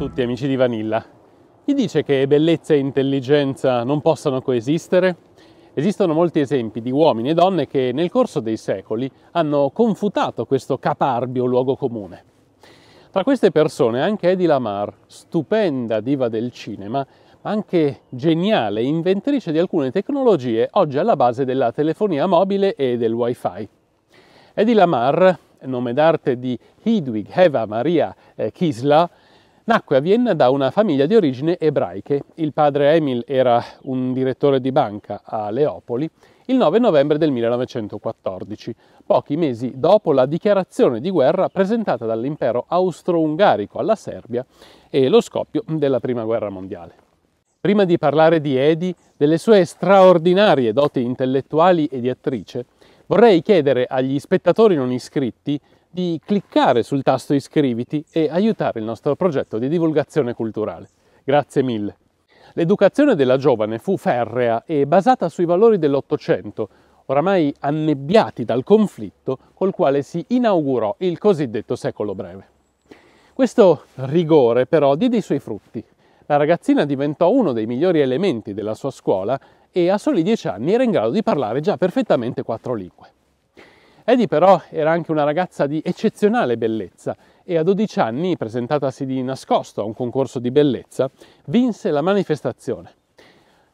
tutti amici di Vanilla. Chi dice che bellezza e intelligenza non possano coesistere? Esistono molti esempi di uomini e donne che nel corso dei secoli hanno confutato questo caparbio luogo comune. Tra queste persone anche Eddie Lamar, stupenda diva del cinema, ma anche geniale inventrice di alcune tecnologie oggi alla base della telefonia mobile e del wifi. Eddie Lamar, nome d'arte di Hedwig Eva Maria eh, Kisla, Nacque a Vienna da una famiglia di origine ebraiche. Il padre Emil era un direttore di banca a Leopoli il 9 novembre del 1914, pochi mesi dopo la dichiarazione di guerra presentata dall'impero austro-ungarico alla Serbia e lo scoppio della Prima Guerra Mondiale. Prima di parlare di Edi, delle sue straordinarie doti intellettuali e di attrice, Vorrei chiedere agli spettatori non iscritti di cliccare sul tasto iscriviti e aiutare il nostro progetto di divulgazione culturale. Grazie mille. L'educazione della giovane fu ferrea e basata sui valori dell'Ottocento, oramai annebbiati dal conflitto col quale si inaugurò il cosiddetto secolo breve. Questo rigore però diede i suoi frutti. La ragazzina diventò uno dei migliori elementi della sua scuola e a soli 10 anni era in grado di parlare già perfettamente quattro lingue. Eddie però era anche una ragazza di eccezionale bellezza e a 12 anni, presentatasi di nascosto a un concorso di bellezza, vinse la manifestazione.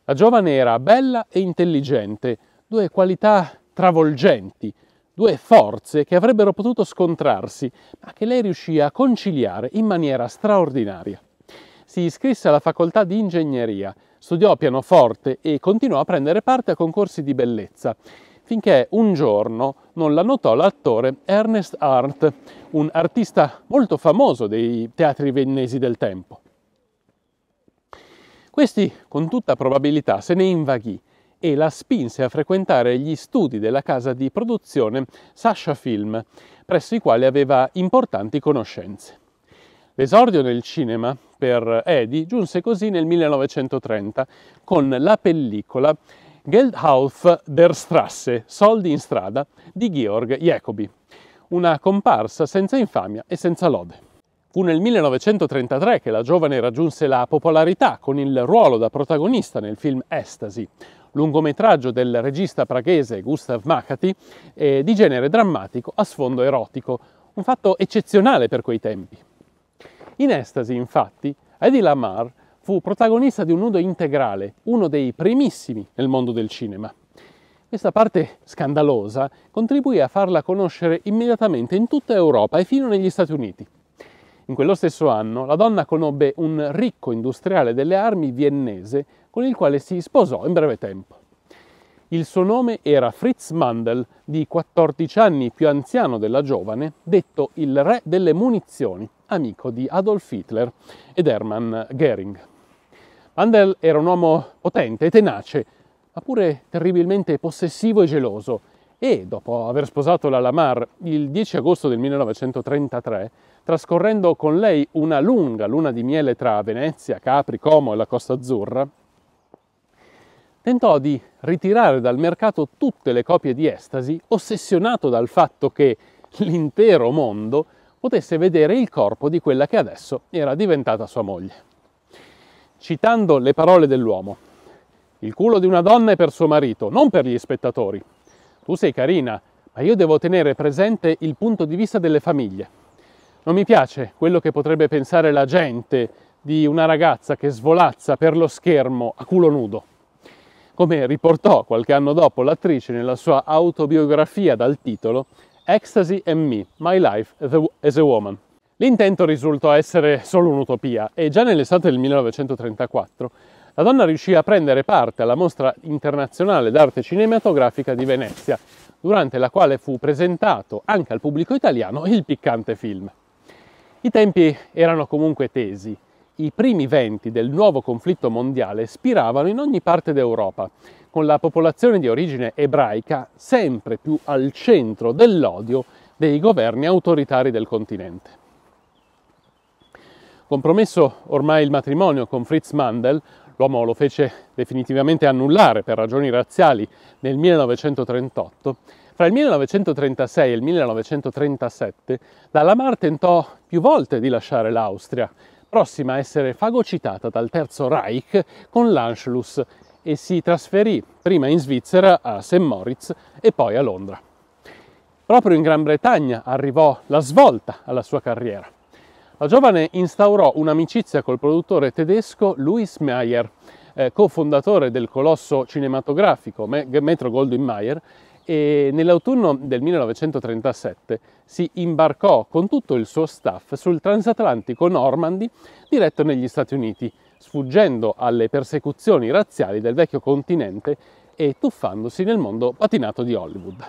La giovane era bella e intelligente, due qualità travolgenti, due forze che avrebbero potuto scontrarsi, ma che lei riuscì a conciliare in maniera straordinaria si iscrisse alla facoltà di ingegneria, studiò pianoforte e continuò a prendere parte a concorsi di bellezza, finché un giorno non la notò l'attore Ernest Hart, un artista molto famoso dei teatri vennesi del tempo. Questi, con tutta probabilità, se ne invaghì e la spinse a frequentare gli studi della casa di produzione Sasha Film, presso i quali aveva importanti conoscenze. L'esordio nel cinema per Eddy giunse così nel 1930 con la pellicola Geldhaus der Strasse, Soldi in strada, di Georg Jacobi, una comparsa senza infamia e senza lode. Fu nel 1933 che la giovane raggiunse la popolarità con il ruolo da protagonista nel film Estasi, lungometraggio del regista praghese Gustav Makati, eh, di genere drammatico a sfondo erotico, un fatto eccezionale per quei tempi. In Estasi, infatti, Eddie Lamar fu protagonista di un nudo integrale, uno dei primissimi nel mondo del cinema. Questa parte scandalosa contribuì a farla conoscere immediatamente in tutta Europa e fino negli Stati Uniti. In quello stesso anno la donna conobbe un ricco industriale delle armi viennese con il quale si sposò in breve tempo. Il suo nome era Fritz Mandel, di 14 anni più anziano della giovane, detto il re delle munizioni amico di Adolf Hitler ed Hermann Goering. Mandel era un uomo potente e tenace, ma pure terribilmente possessivo e geloso, e dopo aver sposato la Lamar il 10 agosto del 1933, trascorrendo con lei una lunga luna di miele tra Venezia, Capri, Como e la Costa Azzurra, tentò di ritirare dal mercato tutte le copie di Estasi, ossessionato dal fatto che l'intero mondo potesse vedere il corpo di quella che adesso era diventata sua moglie. Citando le parole dell'uomo, il culo di una donna è per suo marito, non per gli spettatori. Tu sei carina, ma io devo tenere presente il punto di vista delle famiglie. Non mi piace quello che potrebbe pensare la gente di una ragazza che svolazza per lo schermo a culo nudo. Come riportò qualche anno dopo l'attrice nella sua autobiografia dal titolo Ecstasy and Me, My Life as a Woman. L'intento risultò essere solo un'utopia e già nell'estate del 1934 la donna riuscì a prendere parte alla mostra internazionale d'arte cinematografica di Venezia, durante la quale fu presentato anche al pubblico italiano il piccante film. I tempi erano comunque tesi i primi venti del nuovo conflitto mondiale spiravano in ogni parte d'Europa, con la popolazione di origine ebraica sempre più al centro dell'odio dei governi autoritari del continente. Compromesso ormai il matrimonio con Fritz Mandel, l'uomo lo fece definitivamente annullare per ragioni razziali nel 1938, fra il 1936 e il 1937 Dalla Mar tentò più volte di lasciare l'Austria, prossima a essere fagocitata dal Terzo Reich con l'Anschluss e si trasferì prima in Svizzera a St. Moritz e poi a Londra. Proprio in Gran Bretagna arrivò la svolta alla sua carriera. La giovane instaurò un'amicizia col produttore tedesco Louis Meyer, eh, cofondatore del colosso cinematografico Metro Goldwyn Mayer, e nell'autunno del 1937 si imbarcò con tutto il suo staff sul transatlantico Normandy diretto negli Stati Uniti, sfuggendo alle persecuzioni razziali del vecchio continente e tuffandosi nel mondo patinato di Hollywood.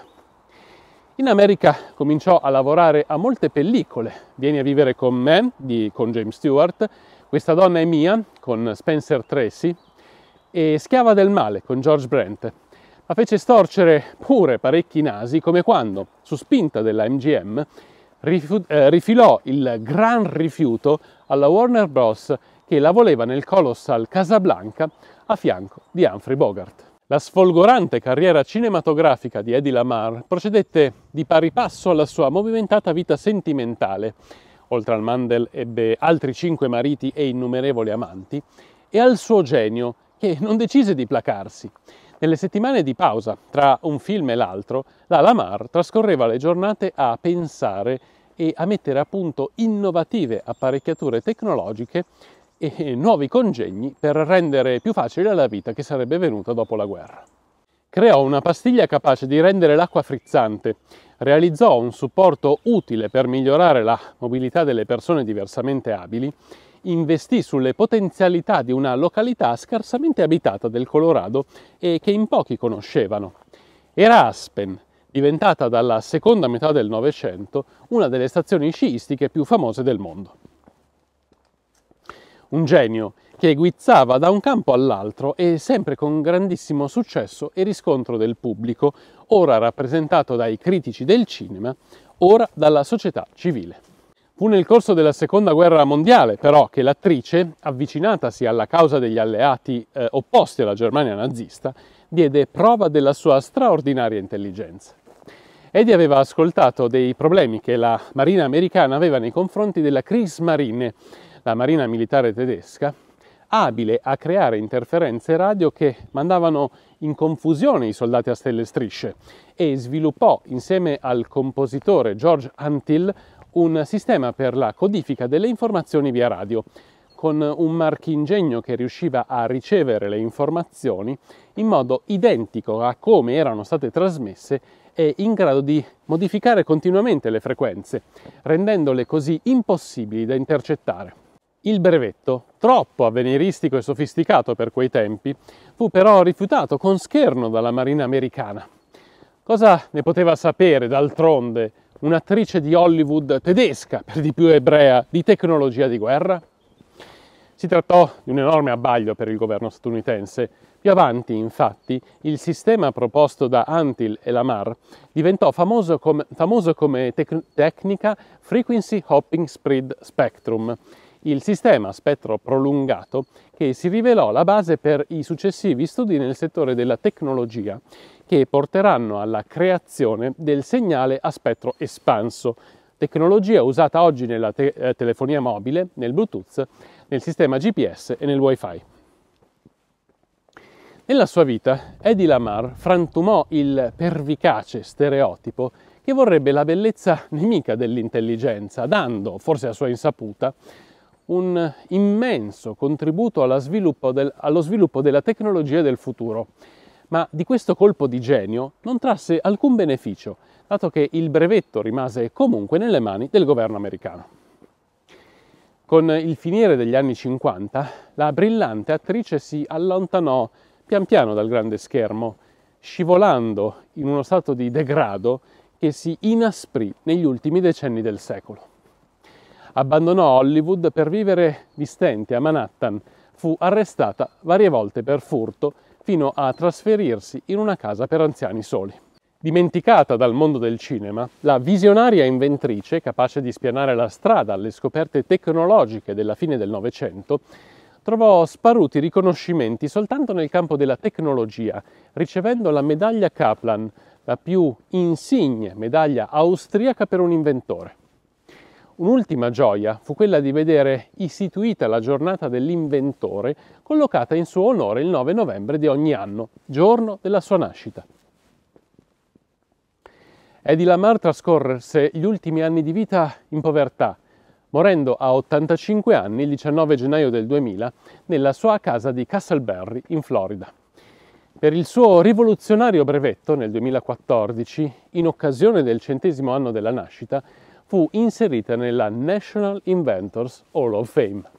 In America cominciò a lavorare a molte pellicole, Vieni a vivere con me di, con James Stewart, Questa donna è mia con Spencer Tracy e Schiava del male con George Brent, la fece storcere pure parecchi nasi, come quando, su spinta della MGM, rifu- eh, rifilò il gran rifiuto alla Warner Bros. che la voleva nel Colossal Casablanca a fianco di Humphrey Bogart. La sfolgorante carriera cinematografica di Eddie Lamar procedette di pari passo alla sua movimentata vita sentimentale. Oltre al Mandel ebbe altri cinque mariti e innumerevoli amanti, e al suo genio, che non decise di placarsi. Nelle settimane di pausa tra un film e l'altro, la Lamar trascorreva le giornate a pensare e a mettere a punto innovative apparecchiature tecnologiche e nuovi congegni per rendere più facile la vita che sarebbe venuta dopo la guerra. Creò una pastiglia capace di rendere l'acqua frizzante, realizzò un supporto utile per migliorare la mobilità delle persone diversamente abili investì sulle potenzialità di una località scarsamente abitata del Colorado e che in pochi conoscevano. Era Aspen, diventata dalla seconda metà del Novecento una delle stazioni sciistiche più famose del mondo. Un genio che guizzava da un campo all'altro e sempre con grandissimo successo e riscontro del pubblico, ora rappresentato dai critici del cinema, ora dalla società civile. Fu nel corso della seconda guerra mondiale però che l'attrice, avvicinatasi alla causa degli alleati eh, opposti alla Germania nazista, diede prova della sua straordinaria intelligenza. Eddie aveva ascoltato dei problemi che la Marina americana aveva nei confronti della Kriegsmarine, la Marina militare tedesca, abile a creare interferenze radio che mandavano in confusione i soldati a stelle e strisce e sviluppò insieme al compositore George Antil un sistema per la codifica delle informazioni via radio, con un marchingegno che riusciva a ricevere le informazioni in modo identico a come erano state trasmesse e in grado di modificare continuamente le frequenze, rendendole così impossibili da intercettare. Il brevetto, troppo avveniristico e sofisticato per quei tempi, fu però rifiutato con scherno dalla Marina americana. Cosa ne poteva sapere d'altronde un'attrice di Hollywood tedesca, per di più ebrea, di tecnologia di guerra? Si trattò di un enorme abbaglio per il governo statunitense. Più avanti, infatti, il sistema proposto da Antil e Lamar diventò famoso, com- famoso come tec- tecnica Frequency Hopping Spread Spectrum, il sistema a spettro prolungato che si rivelò la base per i successivi studi nel settore della tecnologia che porteranno alla creazione del segnale a spettro espanso, tecnologia usata oggi nella te- eh, telefonia mobile, nel Bluetooth, nel sistema GPS e nel WiFi. Nella sua vita, Eddie Lamar frantumò il pervicace stereotipo che vorrebbe la bellezza nemica dell'intelligenza, dando, forse a sua insaputa, un immenso contributo sviluppo del, allo sviluppo della tecnologia del futuro, ma di questo colpo di genio non trasse alcun beneficio, dato che il brevetto rimase comunque nelle mani del governo americano. Con il finire degli anni 50, la brillante attrice si allontanò pian piano dal grande schermo, scivolando in uno stato di degrado che si inasprì negli ultimi decenni del secolo abbandonò Hollywood per vivere di stente a Manhattan. Fu arrestata varie volte per furto fino a trasferirsi in una casa per anziani soli. Dimenticata dal mondo del cinema, la visionaria inventrice, capace di spianare la strada alle scoperte tecnologiche della fine del Novecento, trovò sparuti riconoscimenti soltanto nel campo della tecnologia, ricevendo la medaglia Kaplan, la più insigne medaglia austriaca per un inventore. Un'ultima gioia fu quella di vedere istituita la giornata dell'inventore collocata in suo onore il 9 novembre di ogni anno, giorno della sua nascita. Eddie Lamar trascorse gli ultimi anni di vita in povertà, morendo a 85 anni il 19 gennaio del 2000 nella sua casa di Castleberry in Florida. Per il suo rivoluzionario brevetto nel 2014, in occasione del centesimo anno della nascita, fu inserita nella National Inventors Hall of Fame.